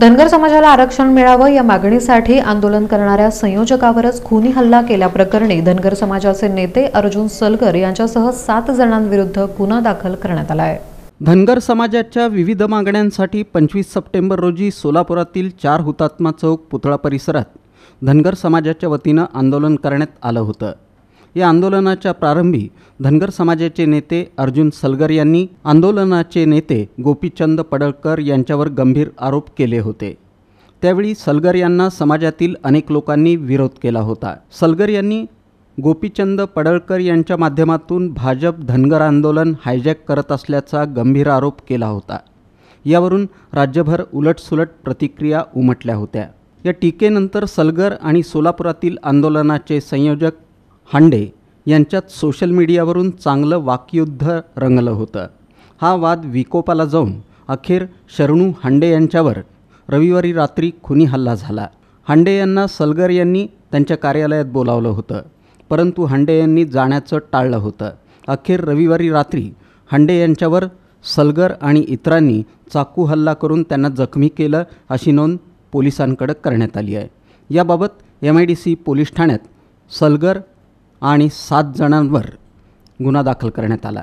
धनगर समाजाला आरक्षण मिळावं या मागणीसाठी आंदोलन करणाऱ्या संयोजकावरच खुनी हल्ला केल्याप्रकरणी धनगर समाजाचे नेते अर्जुन सलगर यांच्यासह सात जणांविरुद्ध गुन्हा दाखल करण्यात आला आहे धनगर समाजाच्या विविध मागण्यांसाठी पंचवीस सप्टेंबर रोजी सोलापुरातील चार हुतात्मा चौक पुतळा परिसरात धनगर समाजाच्या वतीनं आंदोलन करण्यात आलं होतं या आंदोलनाच्या प्रारंभी धनगर समाजाचे नेते अर्जुन सलगर यांनी आंदोलनाचे नेते गोपीचंद पडळकर यांच्यावर गंभीर आरोप केले होते त्यावेळी सलगर यांना समाजातील अनेक लोकांनी विरोध केला होता सलगर यांनी गोपीचंद पडळकर यांच्या माध्यमातून भाजप धनगर आंदोलन हायजॅक करत असल्याचा गंभीर आरोप केला होता यावरून राज्यभर उलटसुलट प्रतिक्रिया उमटल्या होत्या या टीकेनंतर सलगर आणि सोलापुरातील आंदोलनाचे संयोजक हांडे यांच्यात सोशल मीडियावरून चांगलं वाकयुद्ध रंगलं होतं हा वाद विकोपाला जाऊन अखेर शरणू हांडे यांच्यावर रविवारी रात्री खुनी हल्ला झाला हांडे यांना सलगर यांनी त्यांच्या कार्यालयात बोलावलं होतं परंतु हांडे यांनी जाण्याचं टाळलं होतं अखेर रविवारी रात्री हांडे यांच्यावर सलगर आणि इतरांनी चाकू हल्ला करून त्यांना जखमी केलं अशी नोंद पोलिसांकडे करण्यात आली आहे याबाबत M I D C police ठाण्यात सलगर आणि सात जणांवर गुन्हा दाखल करण्यात आला